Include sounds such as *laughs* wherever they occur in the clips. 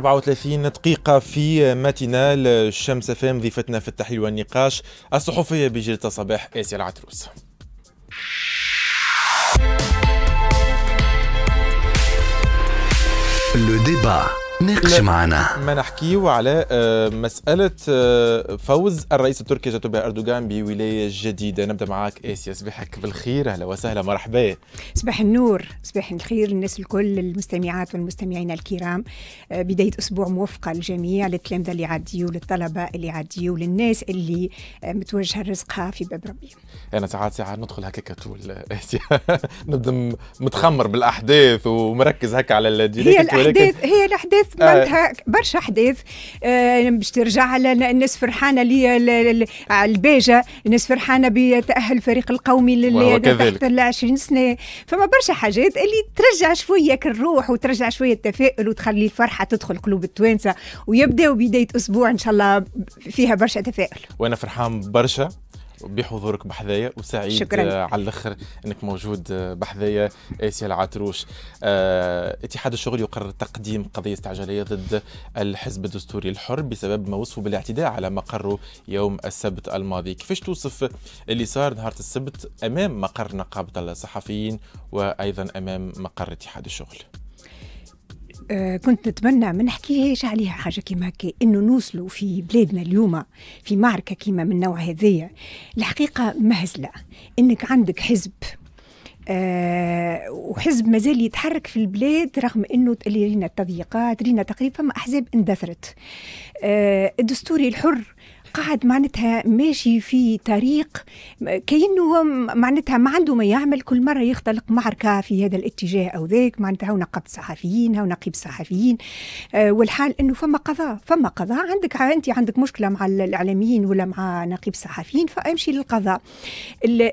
34 دقيقة في ماتينال الشمس فام ضيفتنا في التحليل والنقاش الصحفية بجلة صباح آسيا العتروس. Le débat. ناقش معنا ما نحكيه على آه، مسألة آه، فوز الرئيس التركي جاتوبي أردوغان بولاية جديدة نبدأ معاك آسيا صباحك بالخير أهلا وسهلا مرحبا صباح النور صباح الخير للناس الكل المستمعات والمستمعين الكرام آه، بداية أسبوع موفقة للجميع للتلامذة اللي عديوا للطلبة اللي عديوا للناس اللي متوجهة رزقها في باب ربي أنا ساعات ساعات ندخل هكا طول آسيا *laughs* نبدأ متخمر بالأحداث ومركز هكا على هي الأحداث هي الأحداث معناتها برشا احداث آه، باش ترجع الناس فرحانه لي الباجه الناس فرحانه بتاهل الفريق القومي اللي تحت ال 20 سنه فما برشا حاجات اللي ترجع شويه الروح وترجع شويه التفاؤل وتخلي الفرحه تدخل قلوب التوانسه ويبداوا بدايه اسبوع ان شاء الله فيها برشا تفاؤل وانا فرحان برشا بحضورك بحذايا وسعيد شكرا. آه، على الاخر انك موجود بحذايا اسيا العتروش آه، اتحاد الشغل يقرر تقديم قضيه استعجاليه ضد الحزب الدستوري الحر بسبب ما وصفه بالاعتداء على مقره يوم السبت الماضي كيفاش توصف اللي صار نهار السبت امام مقر نقابه الصحفيين وايضا امام مقر اتحاد الشغل آه، كنت نتمنى ما نحكيهاش عليها حاجه كيما هكا انه نوصلوا في بلادنا اليوم في معركه كيما من نوع هذية الحقيقه مهزله انك عندك حزب آه وحزب مازال يتحرك في البلاد رغم انه اللي رينا التضييقات رينا تقريبا فما احزاب اندثرت آه الدستوري الحر قاعد معناتها ماشي في طريق كأنه معناتها ما عنده ما يعمل كل مرة يختلق معركة في هذا الاتجاه أو ذاك معناتها هو نقب صحفيين هو نقيب صحفيين آه، والحال أنه فما قضاء فما قضاء عندك أنت عندك مشكلة مع الإعلاميين ولا مع نقيب صحفيين فأمشي للقضاء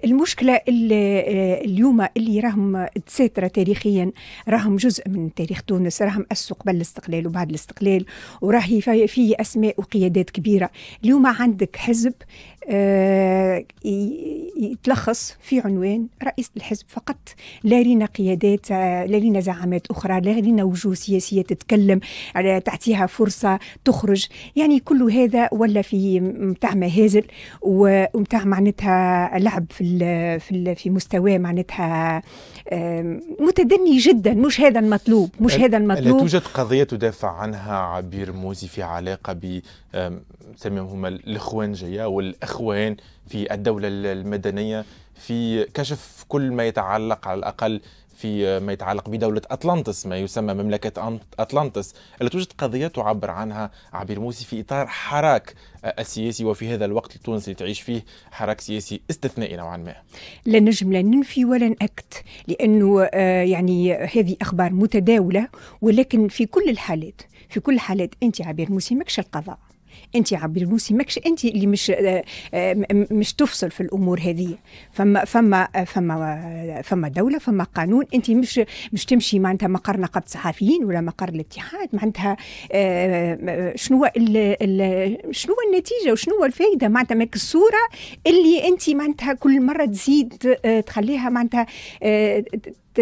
المشكلة اللي آه، اليوم اللي راهم تساترة تاريخيا راهم جزء من تاريخ تونس راهم أسوا قبل الاستقلال وبعد الاستقلال وراهي في أسماء وقيادات كبيرة اليوم عندك حزب آه، يتلخص في عنوان رئيس الحزب فقط لا لنا قيادات آه، لا لنا زعامات أخرى لا لنا وجوه سياسية تتكلم على آه، تعطيها فرصة تخرج يعني كل هذا ولا في متاع مهازل ومتاع معناتها لعب في في في مستوى معناتها متدني جدا مش هذا المطلوب مش هذا المطلوب لا توجد قضية تدافع عنها عبير موزي في علاقة ب سميهما الإخوانجية والإخوان في الدولة المدنية في كشف كل ما يتعلق على الأقل في ما يتعلق بدولة أطلانتس ما يسمى مملكة أطلانتس التي توجد قضية تعبر عنها عبير موسي في إطار حراك السياسي وفي هذا الوقت التونسي تعيش فيه حراك سياسي استثنائي نوعا ما لا نجم لا ننفي ولا نأكد لأنه آه، يعني هذه أخبار متداولة ولكن في كل الحالات في كل الحالات أنت عبير موسي ماكش القضاء انت عبير الموسي ماكش انت اللي مش آه، آه، مش تفصل في الامور هذه فما فما فما فما دوله فما قانون انت مش مش تمشي معناتها مقر نقابه الصحفيين ولا مقر الاتحاد معناتها آه، شنو شنو النتيجه وشنو الفائده معناتها ماك الصوره اللي انت معناتها كل مره تزيد تخليها معناتها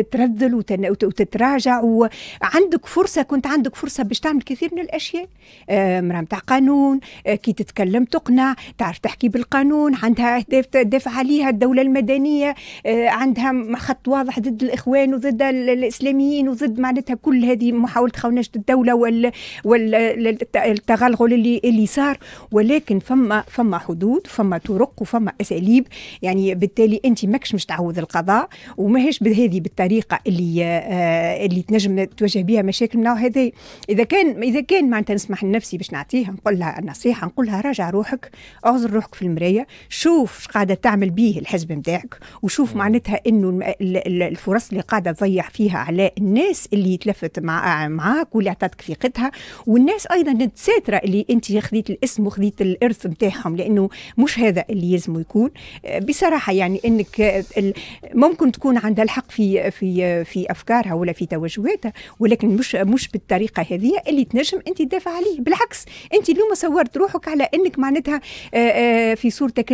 تترذل وتتراجع وعندك فرصه كنت عندك فرصه باش تعمل كثير من الاشياء امراه نتاع قانون آه، كي تتكلم تقنع تعرف تحكي بالقانون عندها اهداف تدافع عليها الدوله المدنيه آه، عندها خط واضح ضد الاخوان وضد الاسلاميين وضد معناتها كل هذه محاوله خونجه الدوله وال والتغلغل اللي اللي صار ولكن فما فما حدود فما طرق وفما اساليب يعني بالتالي انت ماكش مش تعوض القضاء وماهيش بهذه بالتالي الطريقه اللي آه اللي تنجم تواجه بها مشاكل من هذه اذا كان اذا كان معناتها نسمح لنفسي باش نعطيها نقول لها النصيحه نقول لها راجع روحك اعذر روحك في المرايه شوف قاعده تعمل به الحزب نتاعك وشوف معناتها انه الفرص اللي قاعده تضيع فيها على الناس اللي تلفت مع معاك واللي عطاتك ثقتها والناس ايضا الدساتره اللي انت خذيت الاسم وخذيت الارث نتاعهم لانه مش هذا اللي يلزمه يكون آه، بصراحه يعني انك ممكن تكون عندها الحق في في في افكارها ولا في توجهاتها ولكن مش مش بالطريقه هذه اللي تنجم انت تدافع عليه بالعكس انت اليوم صورت روحك على انك معناتها آه، آه، في صورتك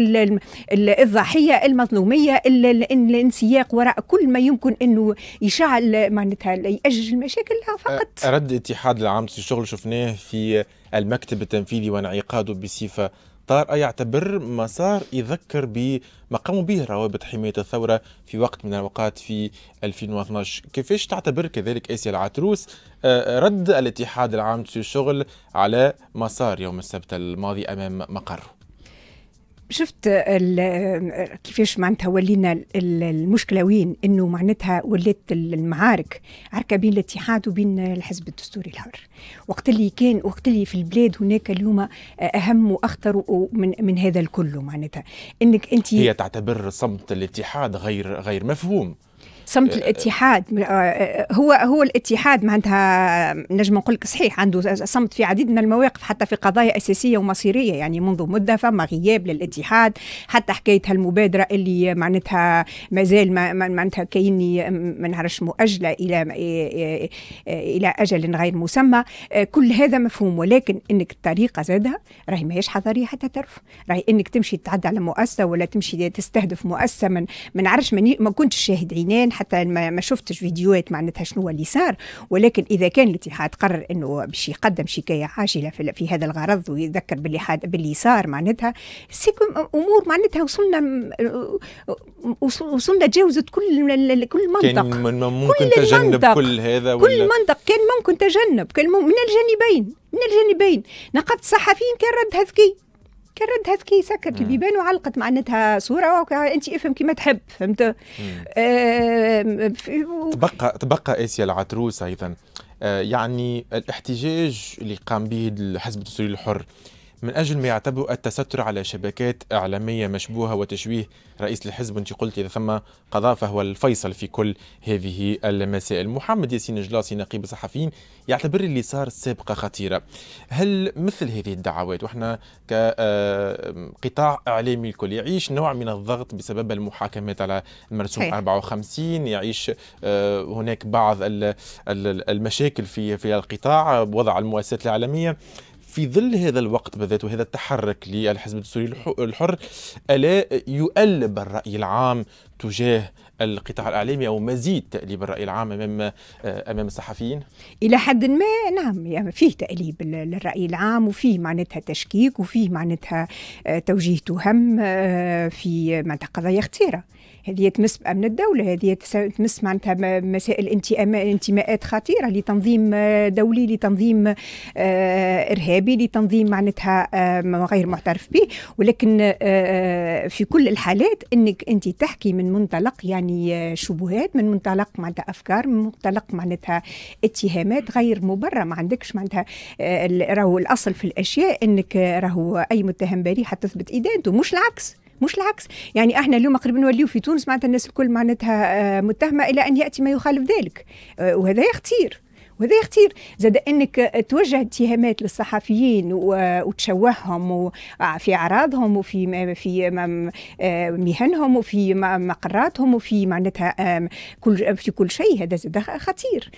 الضحيه المظلوميه الانسياق وراء كل ما يمكن انه يشعل معناتها ياجج المشاكل لا فقط رد اتحاد العام للشغل شفناه في المكتب التنفيذي وانعقاده بصفه أي يعتبر مسار يذكر بما قاموا به روابط حماية الثورة في وقت من الأوقات في 2012 كيفاش تعتبر كذلك آسيا العتروس آه، رد الاتحاد العام للشغل على مسار يوم السبت الماضي أمام مقره شفت كيفاش معناتها ولينا المشكله وين انه معناتها ولات المعارك عركه بين الاتحاد وبين الحزب الدستوري الحر وقت اللي كان وقت اللي في البلاد هناك اليوم آه، اهم واخطر من من هذا الكل معناتها انك انت هي تعتبر صمت الاتحاد غير غير مفهوم صمت آه، الاتحاد آه، آه، هو هو الاتحاد معناتها نجم نقول لك صحيح عنده صمت في عديد من المواقف حتى في قضايا اساسيه ومصيريه يعني منذ مده فما غياب للاتحاد حتى حكايه هالمبادره اللي معناتها مازال ما معناتها كاين ما نعرفش مؤجله الى الى اجل غير مسمى كل هذا مفهوم ولكن انك الطريقه زادها راهي ماهيش حضاريه حتى ترف راهي انك تمشي تتعدى على مؤسسه ولا تمشي تستهدف مؤسسه من ما نعرفش ما كنتش شاهد عينين حتى ما, ما شفتش فيديوهات معناتها شنو اللي صار ولكن اذا كان الاتحاد قرر انه باش يقدم شكايه عاجله في, في هذا الغرض ويذكر باللي حاد باللي صار معناتها امور معناتها وصلنا وصلنا تجاوزت كل كل منطق كان ممكن كل تجنب كل هذا ولا كل منطق كان ممكن تجنب كان من الجانبين من الجانبين نقد صحفيين كان ردها ذكي كان ردها سكيسه كانت البيبان وعلقت معناتها صوره انت افهم كما تحب فهمت آه تبقى تبقى اسيا العتروس ايضا آه يعني الاحتجاج اللي قام به الحزب الدستوري الحر من أجل ما يعتبروا التستر على شبكات إعلامية مشبوهة وتشويه رئيس الحزب أنت قلت إذا ثم قضاء فهو الفيصل في كل هذه المسائل محمد ياسين جلاصي نقيب الصحفيين يعتبر اللي صار سابقة خطيرة هل مثل هذه الدعوات وإحنا كقطاع آه، إعلامي الكل يعيش نوع من الضغط بسبب المحاكمات على المرسوم هي. 54 يعيش آه، هناك بعض المشاكل في في القطاع وضع المؤسسات الإعلامية في ظل هذا الوقت بالذات وهذا التحرك للحزب السوري الحر الا يؤلب الراي العام تجاه القطاع الاعلامي او مزيد تاليب الراي العام امام آه، امام الصحفيين؟ الى حد ما نعم يعني فيه تاليب للراي العام وفيه معناتها تشكيك وفيه معناتها آه، توجيه تهم آه، في معناتها قضايا خطيره. هذه تمس بامن الدوله هذه تمس معناتها مسائل انتماءات خطيره لتنظيم آه، دولي لتنظيم آه، ارهابي لتنظيم معناتها آه، غير معترف به ولكن في كل الحالات انك انت تحكي من منطلق يعني شبهات من منطلق معناتها افكار من منطلق معناتها اتهامات غير مبرره ما عندكش معناتها راهو الاصل في الاشياء انك راهو اي متهم بريء تثبت ادانته مش العكس مش العكس يعني احنا اليوم قريب نوليو في تونس معناتها الناس الكل معناتها آه، متهمه الى ان ياتي ما يخالف ذلك آه، وهذا يختير وهذا يختير زاد انك توجه اتهامات للصحفيين وتشوههم في اعراضهم وفي في آه، مهنهم وفي مقراتهم وفي معناتها كل في كل شيء هذا زاد خطير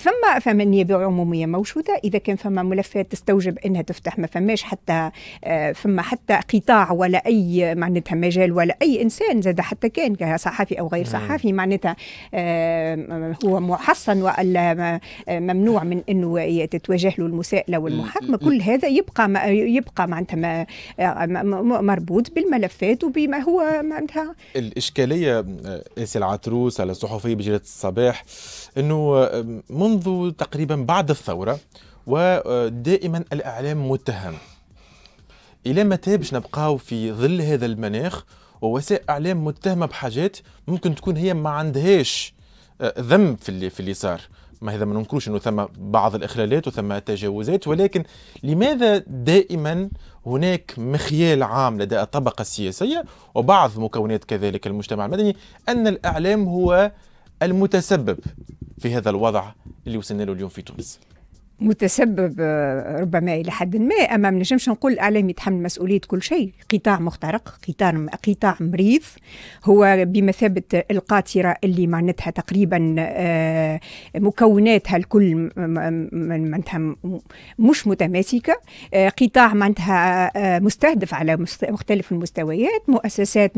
فما فما النيابه عموميه موجوده اذا كان فما ملفات تستوجب انها تفتح ما فماش حتى آه، فما حتى قطاع ولا اي معناتها مجال ولا اي انسان زاد حتى كان صحفي او غير صحفي معناتها آه، هو محصن والا آه، ممنوع من انه تتوجه له المساءله والمحاكمه كل هذا يبقى يبقى معناتها مربوط بالملفات وبما هو معناتها الاشكاليه اسي العتروس على الصحفيه بجريده الصباح انه منذ تقريبا بعد الثورة ودائما الإعلام متهم إلى متى باش نبقاو في ظل هذا المناخ ووسائل إعلام متهمة بحاجات ممكن تكون هي ما عندهاش آه، ذنب في اللي في اللي صار ما هذا ما ننكروش انه ثم بعض الاخلالات وثم تجاوزات ولكن لماذا دائما هناك مخيال عام لدى الطبقه السياسيه وبعض مكونات كذلك المجتمع المدني ان الاعلام هو المتسبب في هذا الوضع اللي وصلنا له اليوم في تونس متسبب آه، ربما الى حد ما اما ما نجمش نقول الاعلام يتحمل مسؤوليه كل شيء قطاع مخترق قطاع قطاع مريض هو بمثابه القاطره اللي معناتها تقريبا آه، مكوناتها الكل معناتها مش متماسكه آه، قطاع معناتها مستهدف على مختلف المستويات مؤسسات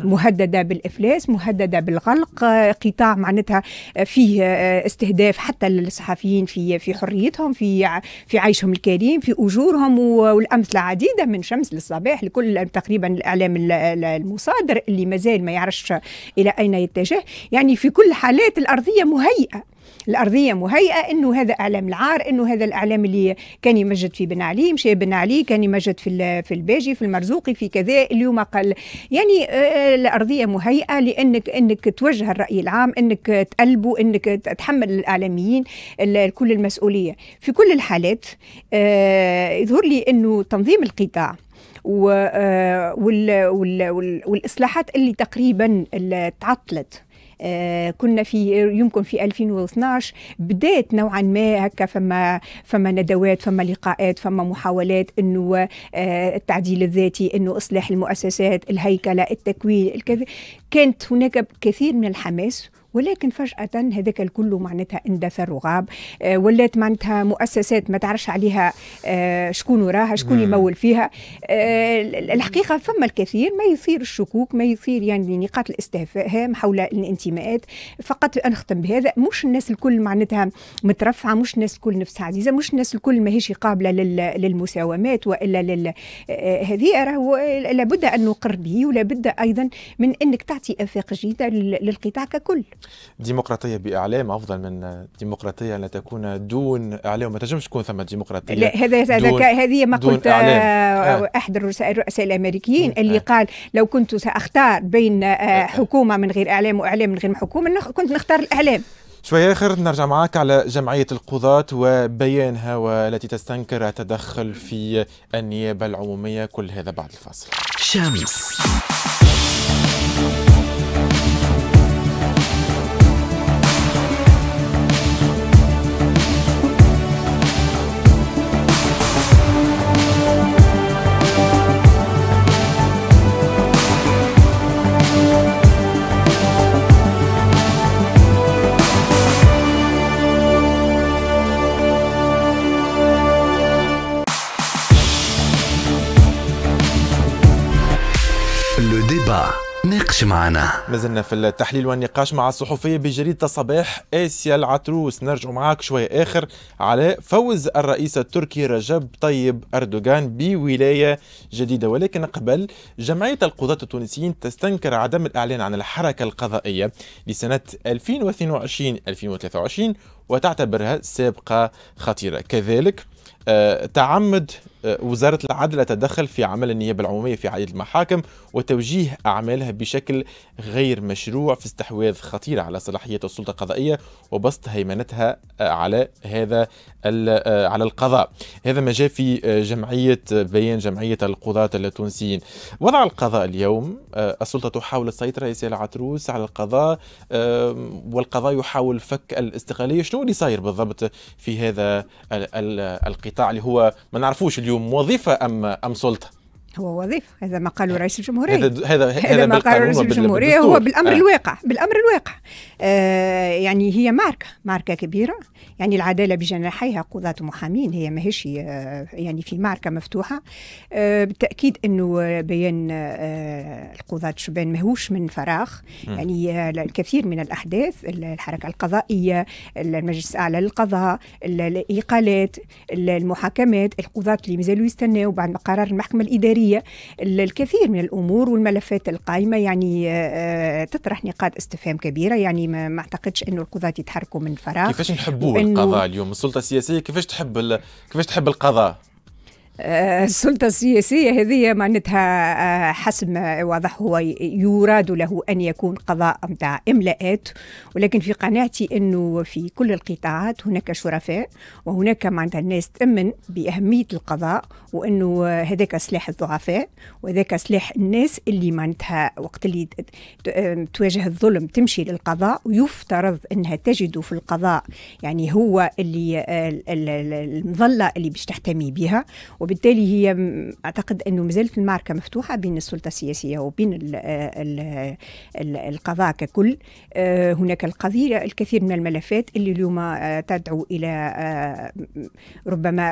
مهدده بالافلاس مهدده بالغلق قطاع معناتها فيه استهداف حتى للصحفيين في في حريتهم حياتهم في في عيشهم الكريم في اجورهم والامثله عديده من شمس للصباح لكل تقريبا الاعلام المصادر اللي مازال ما يعرفش الى اين يتجه يعني في كل الحالات الارضيه مهيئه الارضيه مهيئه انه هذا اعلام العار انه هذا الاعلام اللي كان يمجد في بن علي مشى بن علي كان يمجد في في الباجي في المرزوقي في كذا اليوم قال يعني آه، آه، الارضيه مهيئه لانك انك توجه الراي العام انك تقلبه انك تحمل الاعلاميين كل المسؤوليه في كل الحالات آه، يظهر لي انه تنظيم القطاع والاصلاحات اللي تقريبا تعطلت آه، كنا في يمكن في 2012 بدات نوعا ما هكا فما فما ندوات فما لقاءات فما محاولات انه آه، التعديل الذاتي انه اصلاح المؤسسات الهيكله التكوين الكذا كانت هناك كثير من الحماس ولكن فجاه هذاك الكل معناتها اندثر وغاب آه، ولات معناتها مؤسسات ما تعرفش عليها آه، شكون وراها شكون يمول فيها آه، الحقيقه فما الكثير ما يثير الشكوك ما يثير يعني نقاط الاستفهام حول الانتماءات فقط نختم بهذا مش الناس الكل معناتها مترفعه مش الناس الكل نفسها عزيزه مش الناس الكل ماهيش قابله للمساومات والا لل هذه راهو لابد ان نقر به ولابد ايضا من انك تعطي افاق جديده للقطاع ككل ديمقراطيه باعلام افضل من ديمقراطيه ان تكون دون اعلام ما تنجمش تكون ثم ديمقراطيه لا هذا هذه ما قلت آه، آه. احد الرؤساء الامريكيين اللي آه. قال لو كنت ساختار بين آه، حكومه من غير اعلام واعلام من غير حكومه كنت نختار الاعلام شوية آخر نرجع معك على جمعية القضاة وبيانها والتي تستنكر التدخل في النيابة العمومية كل هذا بعد الفاصل شمس النقاش معنا مازلنا في التحليل والنقاش مع الصحفية بجريدة صباح آسيا العتروس نرجع معاك شوية آخر على فوز الرئيس التركي رجب طيب أردوغان بولاية جديدة ولكن قبل جمعية القضاة التونسيين تستنكر عدم الإعلان عن الحركة القضائية لسنة 2022-2023 وتعتبرها سابقة خطيرة كذلك آه، تعمد وزارة العدل تتدخل في عمل النيابة العمومية في عديد المحاكم وتوجيه أعمالها بشكل غير مشروع في استحواذ خطير على صلاحية السلطة القضائية وبسط هيمنتها آه، على هذا آه، على القضاء هذا ما جاء في آه، جمعية بيان جمعية القضاة التونسيين وضع القضاء اليوم السلطة تحاول السيطرة يسال عتروس على القضاء والقضاء يحاول فك الاستقلالية شنو اللي صاير بالضبط في هذا القطاع اللي هو ما نعرفوش اليوم اليوم وظيفه ام ام سلطه؟ هو وظيفه هذا ما قاله رئيس الجمهوريه هذا هذا, هذا ما قاله رئيس الجمهوريه هو بالامر آه. الواقع بالامر الواقع آه، يعني هي ماركة ماركة كبيرة يعني العدالة بجناحيها قضاة محامين هي ماهيش آه، يعني في ماركة مفتوحة آه، بالتأكيد أنه بيان آه، القضاة شبان ماهوش من فراغ يعني الكثير من الأحداث الحركة القضائية المجلس الأعلى للقضاء الإقالات المحاكمات القضاة اللي مازالوا يستناوا بعد قرار المحكمة الإدارية الكثير من الأمور والملفات القائمة يعني تطرح نقاط استفهام كبيرة يعني ما اعتقدش انه القضاة يتحركوا من فراغ كيفاش نحبوه القضاء اليوم السلطة السياسية كيفاش تحب كيفاش تحب القضاء السلطة السياسية هذه معناتها آه، حسب آه، واضح هو يراد له أن يكون قضاء متاع إملاءات ولكن في قناعتي أنه في كل القطاعات هناك شرفاء وهناك معناتها الناس تأمن بأهمية القضاء وأنه هذاك سلاح الضعفاء وذاك سلاح الناس اللي معناتها وقت اللي آه، تواجه الظلم تمشي للقضاء ويفترض أنها تجد في القضاء يعني هو اللي المظلة اللي باش تحتمي بها وبالتالي هي اعتقد انه مازالت المعركه مفتوحه بين السلطه السياسيه وبين الـ الـ الـ القضاء ككل آه، هناك القضيه الكثير من الملفات اللي اليوم آه، تدعو الى آه، ربما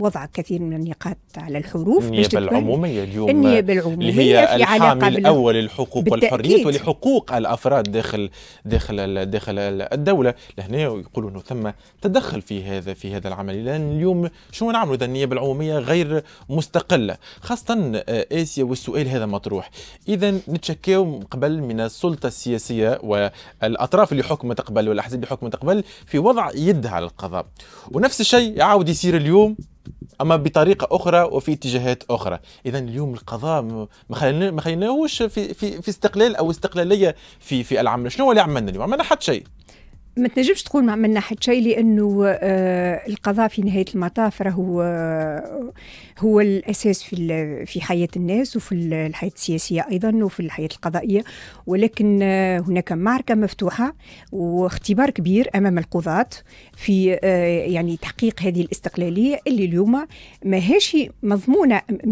وضع كثير من النقاط على الحروف النيابه العموميه اليوم النيابه العموميه اللي هي الحامي الاول للحقوق والحريات ولحقوق الافراد داخل داخل داخل الدوله لهنا يقولوا انه ثم تدخل في هذا في هذا العمل لان اليوم شو نعملوا اذا النيابه العالميه بالعموميه غير مستقله خاصه آه، اسيا والسؤال هذا مطروح اذا نتشكاو قبل من السلطه السياسيه والاطراف اللي حكمت قبل والاحزاب اللي حكمت قبل في وضع يدها على القضاء ونفس الشيء يعاود يصير اليوم اما بطريقه اخرى وفي اتجاهات اخرى اذا اليوم القضاء ما خليناهوش في في في استقلال او استقلاليه في في العمل شنو اللي عملنا اليوم عملنا حتى شيء ما تنجمش تقول من ناحيه شيء لانه آه القضاء في نهايه المطاف راهو آه هو الاساس في في حياه الناس وفي الحياه السياسيه ايضا وفي الحياه القضائيه ولكن آه هناك معركه مفتوحه واختبار كبير امام القضاة في آه، يعني تحقيق هذه الاستقلاليه اللي اليوم ماهيش مضمونه 100%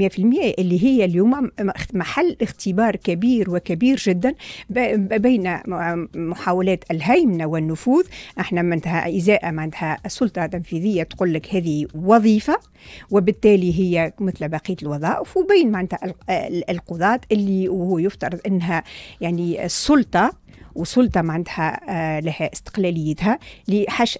اللي هي اليوم محل اختبار كبير وكبير جدا بين محاولات الهيمنه والنفوذ النفوذ احنا معناتها إذا معناتها السلطة التنفيذية تقول لك هذه وظيفة وبالتالي هي مثل بقية الوظائف وبين معناتها القضاة اللي وهو يفترض أنها يعني السلطة وسلطه معناتها آه، لها استقلاليتها لحش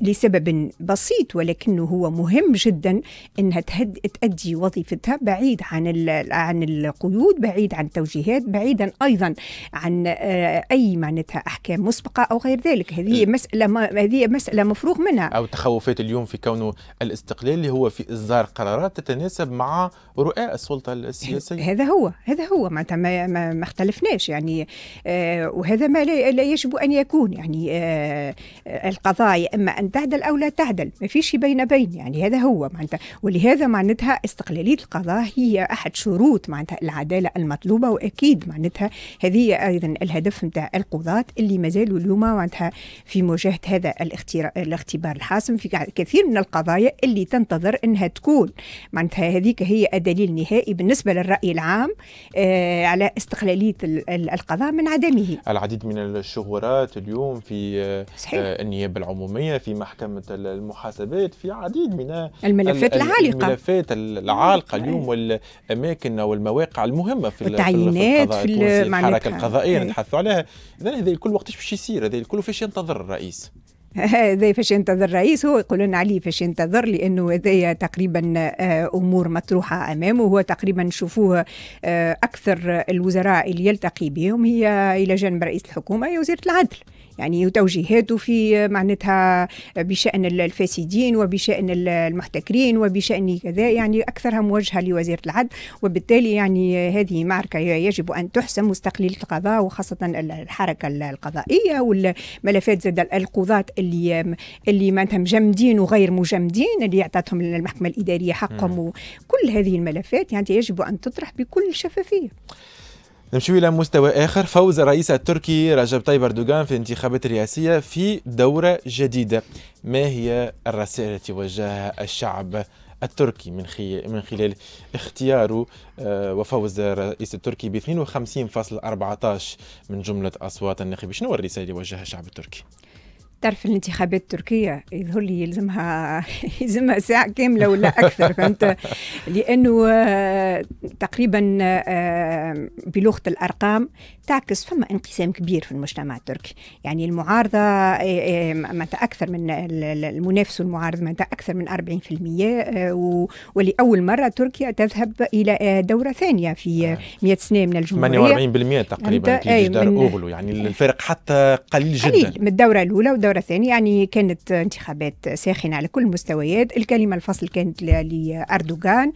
لسبب بسيط ولكنه هو مهم جدا انها تهد تؤدي وظيفتها بعيد عن عن القيود بعيد عن التوجيهات بعيدا ايضا عن آه، اي معناتها احكام مسبقه او غير ذلك هذه إيه. مساله هذه مساله مفروغ منها او تخوفات اليوم في كونه الاستقلال اللي هو في اصدار قرارات تتناسب مع رؤى السلطه السياسيه هذا هو هذا هو معناتها ما, ما, ما اختلفناش يعني آه وهذا ما لا يجب ان يكون يعني آه, آه، القضايا إما أن تعدل أو لا تعدل ما فيش بين بين يعني هذا هو معناتها ولهذا معناتها استقلالية القضاء هي أحد شروط معناتها العدالة المطلوبة وأكيد معناتها هذه أيضا الهدف نتاع القضاة اللي مازالوا اليوم معناتها في مواجهة هذا الاختبار الحاسم في كثير من القضايا اللي تنتظر أنها تكون معناتها هذيك هي الدليل النهائي بالنسبة للرأي العام آه، على استقلالية القضاء من عدمه العديد من الشهورات اليوم في آه، صحيح. النيابة العموميه في محكمه المحاسبات في عديد من الملفات العالقه الملفات العالقه اليوم والاماكن والمواقع المهمه في التعيينات في, في الحركه القضائيه إيه. نتحدثوا عليها اذا هذا الكل وقتاش باش يصير هذا الكل فاش ينتظر الرئيس *laughs* هذا فاش ينتظر الرئيس هو يقول لنا عليه فاش ينتظر لانه هذايا تقريبا آه، امور مطروحه امامه هو تقريبا نشوفوه آه، اكثر الوزراء اللي يلتقي بهم هي الى جانب رئيس الحكومه هي وزيره العدل يعني وتوجيهاته في معناتها بشأن الفاسدين وبشأن المحتكرين وبشأن كذا يعني أكثرها موجهة لوزيرة العدل وبالتالي يعني هذه معركة يجب أن تحسم مستقلية القضاء وخاصة الحركة القضائية والملفات زاد القضاة اللي اللي معناتها مجمدين وغير مجمدين اللي أعطتهم المحكمة الإدارية حقهم وكل هذه الملفات يعني يجب أن تطرح بكل شفافية نمشيو الى مستوى اخر فوز الرئيس التركي رجب طيب اردوغان في الانتخابات الرئاسيه في دوره جديده ما هي الرسائل التي وجهها الشعب التركي من من خلال اختياره آه، وفوز الرئيس التركي ب 52.14 من جمله اصوات الناخبين شنو الرساله اللي وجهها الشعب التركي تعرف الانتخابات التركية يظهر لي يلزمها *laughs* يلزمها ساعة كاملة ولا أكثر فهمت لأنه آه، تقريبا آه، بلغة الأرقام تعكس فما انقسام كبير في المجتمع التركي يعني المعارضة آه، متى أكثر من المنافس والمعارض متى أكثر من 40% ولأول مرة تركيا تذهب إلى دورة ثانية في 100 سنة من الجمهورية 48% تقريبا كي يعني إيه. الفارق حتى قليل جدا قليل من الدورة الأولى والدورة الدور الثاني يعني كانت انتخابات ساخنة على كل المستويات الكلمة الفصل كانت لأردوغان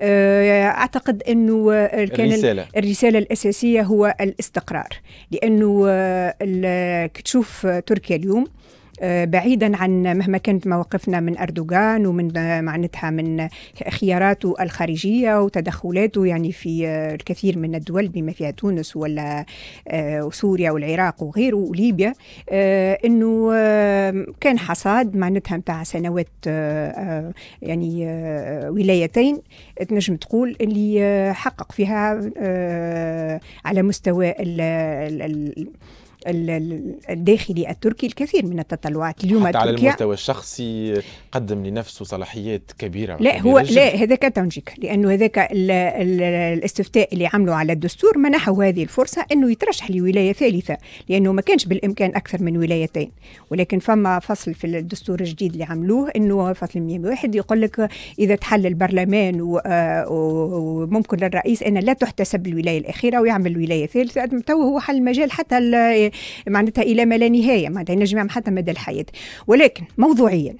آه، أعتقد أنه آه، كان الرسالة. الرسالة الأساسية هو الاستقرار لأنه آه، تشوف تركيا اليوم آه، بعيدا عن مهما كانت مواقفنا من أردوغان ومن معناتها من خياراته الخارجية وتدخلاته يعني في آه، الكثير من الدول بما فيها تونس ولا آه، سوريا والعراق وغيره وليبيا أنه كان حصاد معناتها متاع سنوات يعني ولايتين تنجم تقول اللي حقق فيها على مستوى الداخلي التركي الكثير من التطلعات اليوم حتى على المستوى الشخصي قدم لنفسه صلاحيات كبيره لا يعني هو لا هذاك تنجيك لانه هذاك الاستفتاء اللي عمله على الدستور منحه هذه الفرصه انه يترشح لولايه ثالثه لانه ما كانش بالامكان اكثر من ولايتين ولكن فما فصل في الدستور الجديد اللي عملوه انه فصل 101 يقول لك اذا تحل البرلمان آه، وممكن للرئيس ان لا تحتسب الولايه الاخيره ويعمل ولايه ثالثه تو هو حل مجال حتى معناتها الى ما لا نهايه معناتها ينجم يعمل حتى مدى الحياه ولكن موضوعيا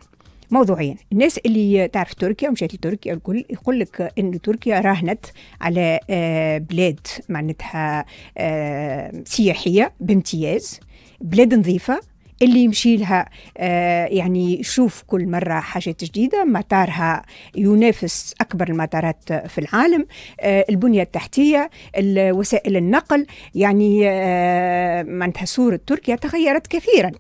موضوعيا الناس اللي تعرف تركيا ومشات لتركيا الكل يقول لك ان تركيا راهنت على آه، بلاد معناتها آه، سياحيه بامتياز بلاد نظيفه اللي يمشي لها آه، يعني يشوف كل مرة حاجات جديدة مطارها ينافس أكبر المطارات في العالم آه، البنية التحتية وسائل النقل يعني آه، معناتها سور تركيا تغيرت كثيرا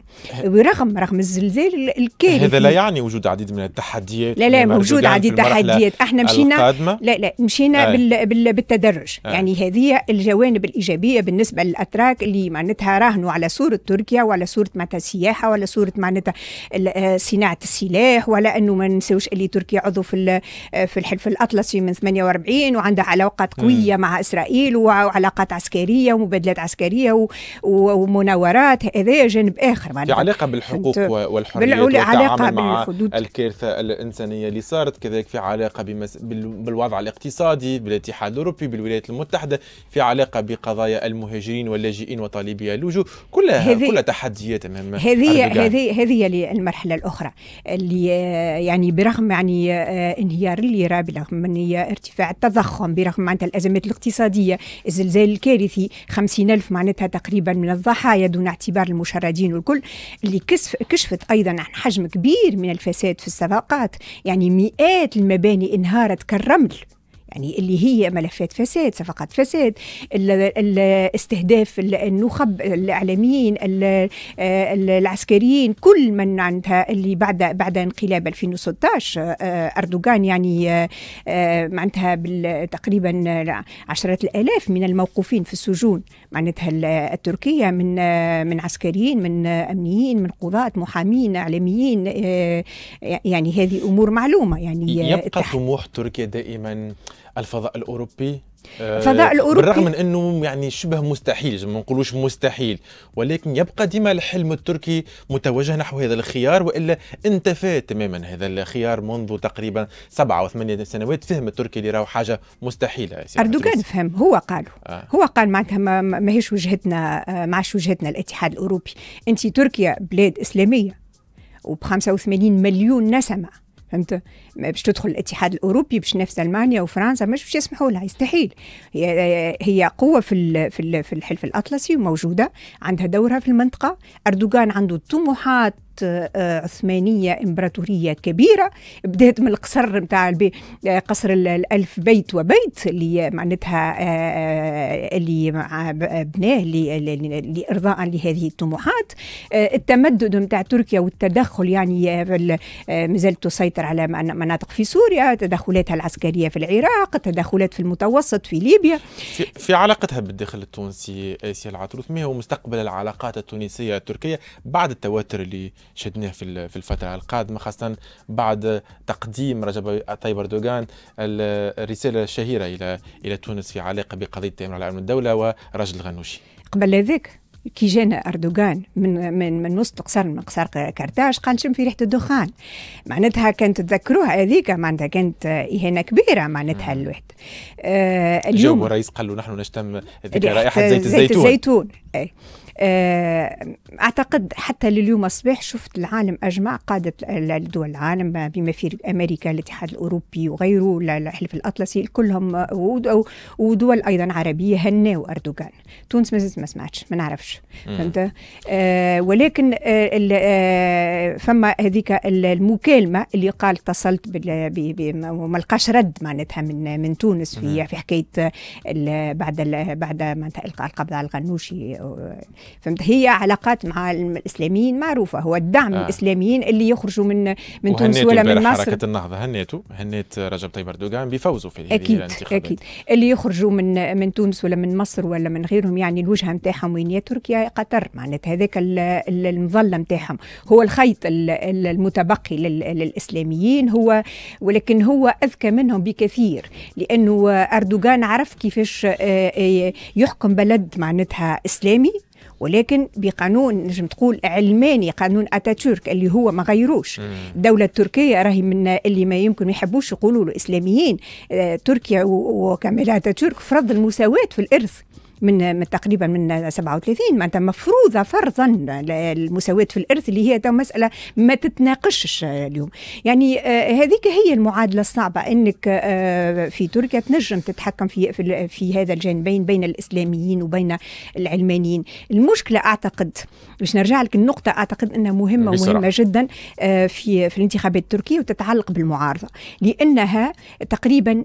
ورغم رغم الزلزال الكارثي هذا لا يعني وجود عديد من التحديات لا لا موجود عديد تحديات احنا مشينا القادمة. لا لا مشينا آه. بال بال بالتدرج آه. يعني هذه الجوانب الإيجابية بالنسبة للأتراك اللي معناتها راهنوا على سور تركيا وعلى سوره معناتها السياحه ولا صوره معناتها آه، صناعه السلاح ولا انه ما ننساوش اللي تركيا عضو في آه، في الحلف الاطلسي من 48 وعندها علاقات قويه مع اسرائيل وعلاقات عسكريه ومبادلات عسكريه ومناورات هذا جانب اخر معناتها علاقه بالحقوق والحريات علاقه مع بالحدود. الكارثه الانسانيه اللي صارت كذلك في علاقه بمس... بالوضع الاقتصادي بالاتحاد الاوروبي بالولايات المتحده في علاقه بقضايا المهاجرين واللاجئين وطالبي اللجوء كلها هذي... كلها تحديات امام هذه هذه هذه المرحله الاخرى اللي آه، يعني برغم يعني آه، انهيار الليره برغم من ارتفاع التضخم برغم معناتها الازمات الاقتصاديه الزلزال الكارثي خمسين ألف معناتها تقريبا من الضحايا دون اعتبار المشردين والكل اللي كشف كشفت ايضا عن حجم كبير من الفساد في الصفقات يعني مئات المباني انهارت كالرمل يعني اللي هي ملفات فساد صفقات فساد استهداف النخب الاعلاميين آه، العسكريين كل من عندها اللي بعد بعد انقلاب 2016 آه، اردوغان يعني آه، معناتها تقريبا عشرات الالاف من الموقوفين في السجون معناتها التركيه من من عسكريين من امنيين من قضاة محامين اعلاميين يعني هذه امور معلومه يعني يبقى طموح تركيا دائما الفضاء الاوروبي آه، الفضاء الاوروبي بالرغم من انه يعني شبه مستحيل ما نقولوش مستحيل ولكن يبقى ديما الحلم التركي متوجه نحو هذا الخيار والا انتفى تماما هذا الخيار منذ تقريبا سبعة او ثمانية سنوات فهم التركي اللي راهو حاجه مستحيله اردوغان فهم هو قال آه. هو قال معناتها ماهيش وجهتنا آه، معش وجهتنا الاتحاد الاوروبي انت تركيا بلاد اسلاميه وب 85 مليون نسمه فهمت باش تدخل الاتحاد الاوروبي باش نفس المانيا وفرنسا مش باش يسمحوا لها يستحيل هي, هي قوه في في الحلف الاطلسي وموجوده عندها دورها في المنطقه اردوغان عنده طموحات آه، عثمانية إمبراطورية كبيرة بدات من القصر نتاع آه، قصر الألف بيت وبيت اللي معناتها آه، اللي مع بناه لإرضاء لهذه الطموحات التمدد نتاع تركيا والتدخل يعني مازالت تسيطر على مناطق في سوريا تدخلاتها العسكرية في العراق التدخلات في المتوسط في ليبيا في, في علاقتها بالداخل التونسي آسيا العطروس ما هو مستقبل العلاقات التونسية التركية بعد التوتر اللي شدناه في في الفتره القادمه خاصه بعد تقديم رجب طيب اردوغان الرساله الشهيره الى الى تونس في علاقه بقضيه التامر على الدوله ورجل الغنوشي قبل ذلك كي جانا اردوغان من من من وسط قصر من قصر كارتاج قال شم في ريحه الدخان معناتها كانت تذكروها هذيك معناتها كانت اهانه كبيره معناتها الواحد آه اليوم الرئيس قال له نحن نشتم رائحه زيت الزيتون, زيت الزيتون. أي. آه، اعتقد حتى لليوم الصباح شفت العالم اجمع قاده دول العالم بما في امريكا الاتحاد الاوروبي وغيره الحلف الاطلسي كلهم ودول ايضا عربيه هناو اردوغان تونس مازلت ما سمعتش ما نعرفش فهمت آه ولكن آه, آه، فما هذيك المكالمه اللي قال اتصلت وما لقاش رد معناتها من من تونس في في حكايه بعد بعد ما القاء القبض على الغنوشي آه، فهمت هي علاقات مع الاسلاميين معروفه هو الدعم آه. الاسلاميين اللي يخرجوا من من تونس ولا من مصر حركه النهضه هنيتو هنيت رجب طيب اردوغان بفوزه في اكيد الانتخابات. اكيد اللي يخرجوا من من تونس ولا من مصر ولا من غيرهم يعني الوجهه نتاعهم وين يا تركيا يا قطر معناتها هذاك المظله نتاعهم هو الخيط المتبقي للاسلاميين هو ولكن هو اذكى منهم بكثير لانه اردوغان عرف كيفاش آه، آه، يحكم بلد معناتها اسلامي ولكن بقانون نجم تقول علماني قانون اتاتورك اللي هو ما غيروش الدوله التركيه راهي من اللي ما يمكن ما يحبوش يقولوا الاسلاميين آه، تركيا وكمال اتاتورك فرض المساواه في الارث من, من تقريبا من 37 معناتها مفروضه فرضا المساواه في الارث اللي هي تو مساله ما تتناقشش اليوم يعني آه، هذيك هي المعادله الصعبه انك آه، في تركيا تنجم تتحكم في في, هذا الجانبين بين الاسلاميين وبين العلمانيين المشكله اعتقد باش نرجع لك النقطه اعتقد انها مهمه ومهمه جدا آه، في في الانتخابات التركيه وتتعلق بالمعارضه لانها تقريبا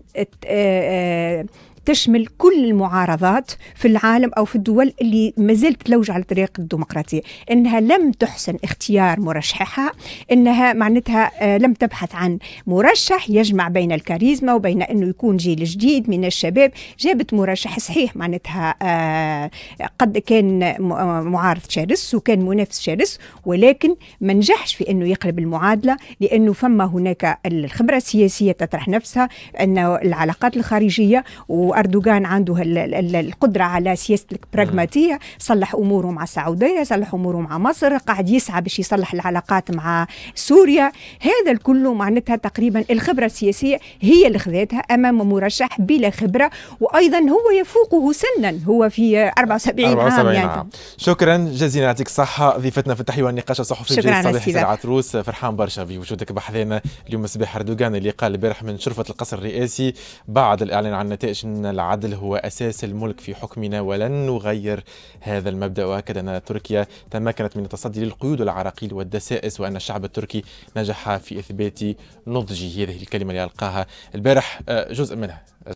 تشمل كل المعارضات في العالم أو في الدول اللي ما زالت تلوج على طريق الديمقراطية أنها لم تحسن اختيار مرشحها أنها معناتها آه، لم تبحث عن مرشح يجمع بين الكاريزما وبين أنه يكون جيل جديد من الشباب جابت مرشح صحيح معناتها آه، قد كان آه، معارض شرس وكان منافس شرس ولكن ما نجحش في أنه يقلب المعادلة لأنه فما هناك الخبرة السياسية تطرح نفسها انه العلاقات الخارجية و واردوغان عنده القدره على سياسه البراغماتيه نعم. صلح اموره مع السعوديه صلح اموره مع مصر قاعد يسعى باش يصلح العلاقات مع سوريا هذا الكل معناتها تقريبا الخبره السياسيه هي اللي خذاتها امام مرشح بلا خبره وايضا هو يفوقه سنا هو في 74, 74 عام, يعني. عام. شكرا جزيلا يعطيك الصحه ضيفتنا في التحية والنقاش الصحفي الجديد صالح العتروس فرحان برشا بوجودك بحذانا اليوم صباح اردوغان اللي قال البارح من شرفه القصر الرئاسي بعد الاعلان عن نتائج العدل هو أساس الملك في حكمنا ولن نغير هذا المبدأ وأكد أن تركيا تمكنت من التصدي للقيود والعراقيل والدسائس وأن الشعب التركي نجح في إثبات نضجه هذه الكلمة اللي ألقاها البارح آه، جزء منها